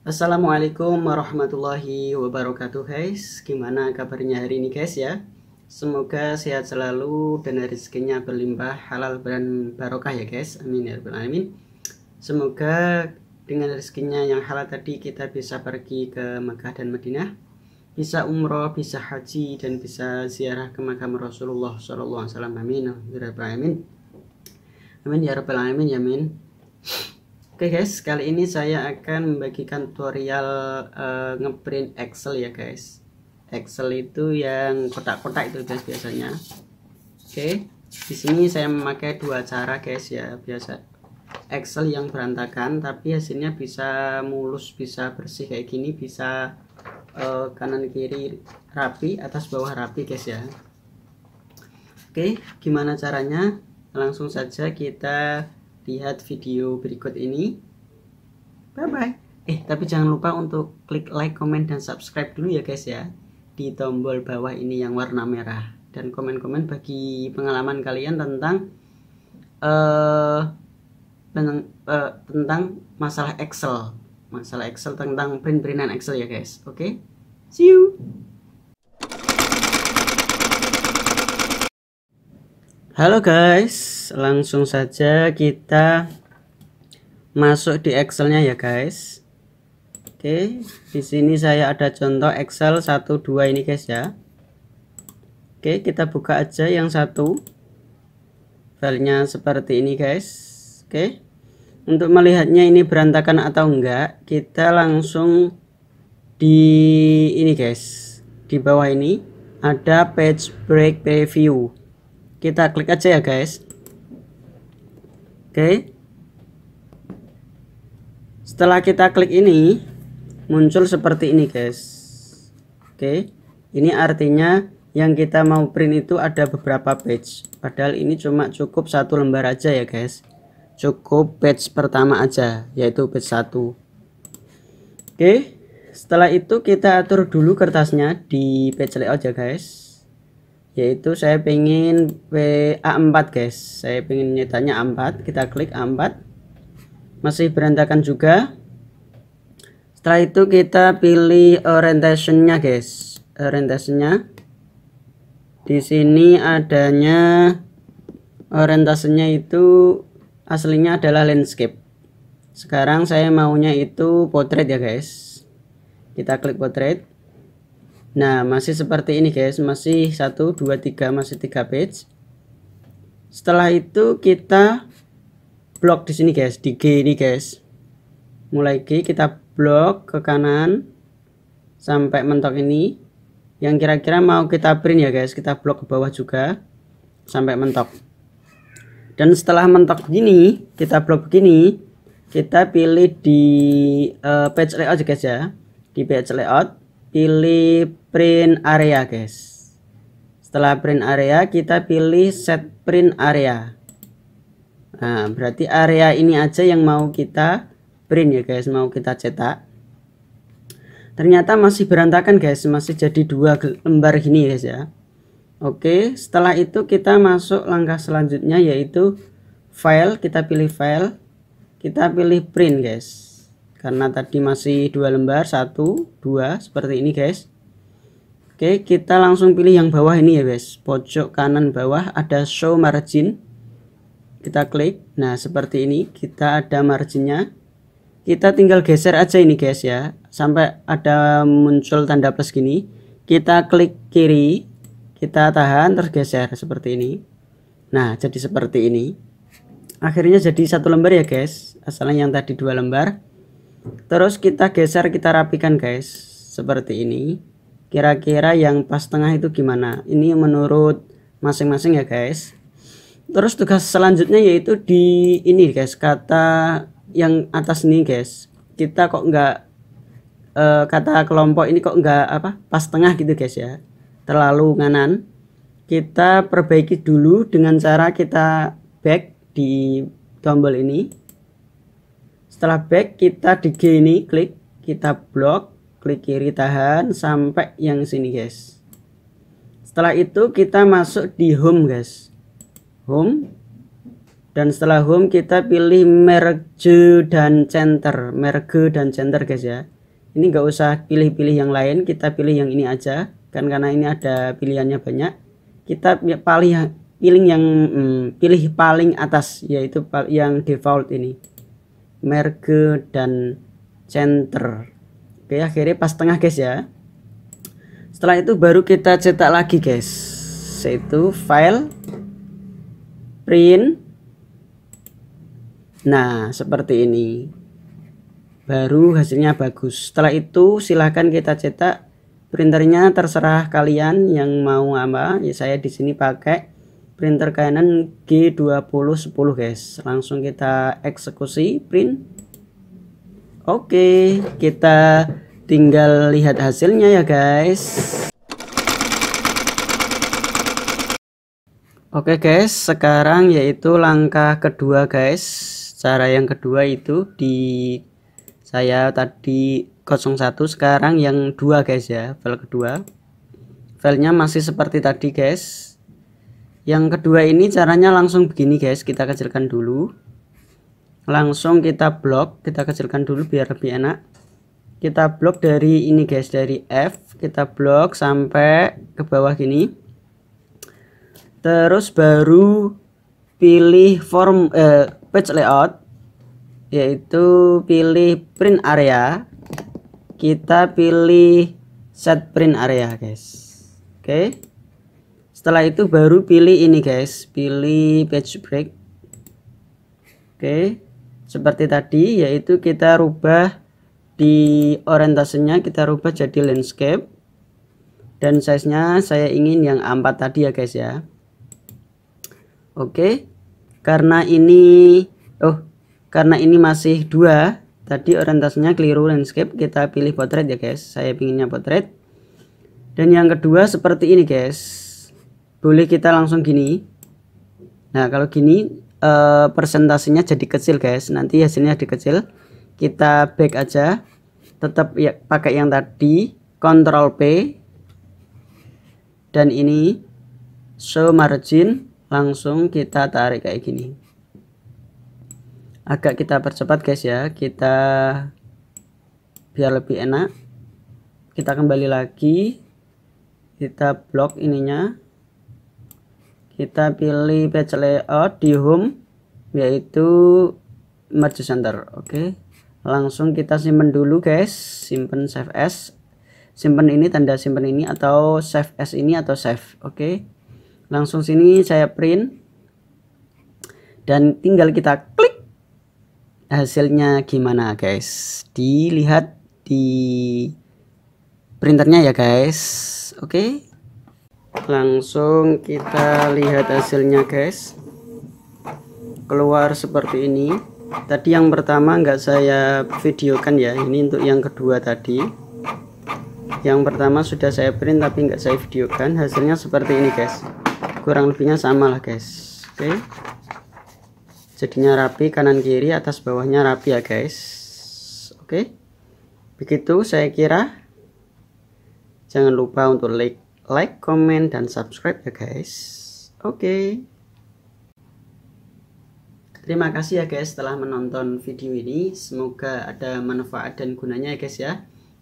Assalamualaikum warahmatullahi wabarakatuh guys Gimana kabarnya hari ini guys ya Semoga sehat selalu dan rezekinya berlimpah halal dan barokah ya guys Amin ya Rabbal Alamin Semoga dengan rezekinya yang halal tadi kita bisa pergi ke Mekah dan Madinah Bisa umroh, bisa haji, dan bisa ziarah ke makam Rasulullah SAW Amin ya Rabbal Alamin Amin ya Rabbal Alamin ya Amin Oke okay guys, kali ini saya akan membagikan tutorial uh, ngeprint Excel ya guys. Excel itu yang kotak-kotak itu guys biasanya. Oke, okay. di sini saya memakai dua cara guys ya biasa. Excel yang berantakan tapi hasilnya bisa mulus, bisa bersih kayak gini, bisa uh, kanan kiri rapi, atas bawah rapi guys ya. Oke, okay. gimana caranya? Langsung saja kita lihat video berikut ini. Bye-bye. Eh, tapi jangan lupa untuk klik like, comment, dan subscribe dulu ya guys ya. Di tombol bawah ini yang warna merah. Dan komen-komen bagi pengalaman kalian tentang... Uh, tentang, uh, tentang masalah Excel. Masalah Excel tentang print-printan Excel ya guys. Oke? Okay? See you! Halo guys, langsung saja kita masuk di Excelnya ya guys. Oke, di sini saya ada contoh Excel 12 ini guys ya. Oke, kita buka aja yang satu. Filenya seperti ini guys. Oke. Untuk melihatnya ini berantakan atau enggak, kita langsung di ini guys. Di bawah ini ada page break preview kita klik aja ya guys oke setelah kita klik ini muncul seperti ini guys oke ini artinya yang kita mau print itu ada beberapa page padahal ini cuma cukup satu lembar aja ya guys cukup page pertama aja yaitu page 1 oke setelah itu kita atur dulu kertasnya di page layout ya guys yaitu saya pengen pa 4 guys saya pengen nyetanya A4 kita klik A4 masih berantakan juga setelah itu kita pilih orientationnya guys orientationnya di sini adanya orientasinya itu aslinya adalah landscape sekarang saya maunya itu portrait ya guys kita klik portrait Nah, masih seperti ini guys, masih 1 2 3 masih 3 page. Setelah itu kita blok di sini guys, di G ini guys. Mulai G kita blok ke kanan sampai mentok ini. Yang kira-kira mau kita print ya guys, kita blok ke bawah juga sampai mentok. Dan setelah mentok begini, kita blok begini, kita pilih di uh, page layout guys ya. Di page layout pilih print area guys setelah print area kita pilih set print area nah berarti area ini aja yang mau kita print ya guys mau kita cetak ternyata masih berantakan guys masih jadi dua lembar gini guys ya Oke setelah itu kita masuk langkah selanjutnya yaitu file kita pilih file kita pilih print guys karena tadi masih dua lembar satu dua seperti ini guys Oke kita langsung pilih yang bawah ini ya guys pojok kanan bawah ada show margin kita klik nah seperti ini kita ada marginnya kita tinggal geser aja ini guys ya sampai ada muncul tanda plus gini kita klik kiri kita tahan tergeser seperti ini nah jadi seperti ini akhirnya jadi satu lembar ya guys asalnya yang tadi dua lembar terus kita geser kita rapikan guys seperti ini kira-kira yang pas tengah itu gimana ini menurut masing-masing ya guys terus tugas selanjutnya yaitu di ini guys kata yang atas nih guys kita kok nggak e, kata kelompok ini kok nggak apa pas tengah gitu guys ya terlalu nganan kita perbaiki dulu dengan cara kita back di tombol ini setelah back kita di G ini klik kita blok klik kiri tahan sampai yang sini guys setelah itu kita masuk di home guys home dan setelah home kita pilih merge dan center merge dan center guys ya ini nggak usah pilih-pilih yang lain kita pilih yang ini aja kan karena ini ada pilihannya banyak kita ya, paling pilih yang hmm, pilih paling atas yaitu yang default ini merge dan center oke akhirnya pas tengah guys ya setelah itu baru kita cetak lagi guys yaitu file print nah seperti ini baru hasilnya bagus setelah itu silahkan kita cetak printernya terserah kalian yang mau apa ya saya di sini pakai printer Canon G2010 guys langsung kita eksekusi print Oke kita tinggal lihat hasilnya ya guys Oke guys sekarang yaitu langkah kedua guys cara yang kedua itu di saya tadi 01 sekarang yang dua guys ya file kedua filenya masih seperti tadi guys yang kedua ini caranya langsung begini guys kita kecilkan dulu langsung kita blok kita kecilkan dulu biar lebih enak kita blok dari ini guys dari F kita blok sampai ke bawah gini terus baru pilih form eh, page layout yaitu pilih print area kita pilih set print area guys oke okay setelah itu baru pilih ini guys pilih page break oke seperti tadi yaitu kita rubah di orientasinya kita rubah jadi landscape dan size nya saya ingin yang A4 tadi ya guys ya oke karena ini oh karena ini masih dua tadi orientasinya keliru landscape kita pilih portrait ya guys saya pinginnya portrait dan yang kedua seperti ini guys boleh kita langsung gini nah kalau gini e, persentasenya jadi kecil guys nanti hasilnya dikecil kita back aja tetap ya, pakai yang tadi control P dan ini show margin langsung kita tarik kayak gini agak kita percepat guys ya kita biar lebih enak kita kembali lagi kita blok ininya kita pilih page layout di home yaitu merge center oke okay. langsung kita simpan dulu guys Simpan save as Simpan ini tanda simpan ini atau save as ini atau save oke okay. langsung sini saya print dan tinggal kita klik hasilnya gimana guys dilihat di printernya ya guys oke okay langsung kita lihat hasilnya guys keluar seperti ini tadi yang pertama enggak saya videokan ya ini untuk yang kedua tadi yang pertama sudah saya print tapi enggak saya videokan hasilnya seperti ini guys kurang lebihnya sama lah guys oke jadinya rapi kanan kiri atas bawahnya rapi ya guys oke begitu saya kira jangan lupa untuk like like, comment, dan subscribe ya guys. Oke. Okay. Terima kasih ya guys telah menonton video ini. Semoga ada manfaat dan gunanya ya guys ya.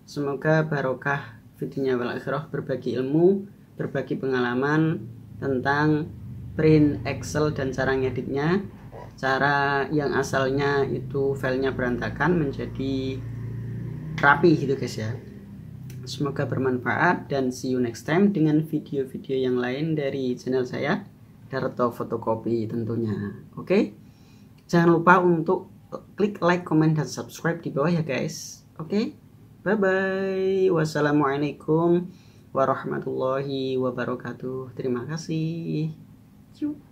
Semoga barokah videonya wal berbagi ilmu, berbagi pengalaman tentang print Excel dan cara ngeditnya. Cara yang asalnya itu filenya berantakan menjadi rapi gitu guys ya. Semoga bermanfaat dan see you next time dengan video-video yang lain dari channel saya Darto Fotokopi tentunya. Oke? Okay? Jangan lupa untuk klik like, comment dan subscribe di bawah ya guys. Oke? Okay? Bye bye. Wassalamualaikum warahmatullahi wabarakatuh. Terima kasih. Cium.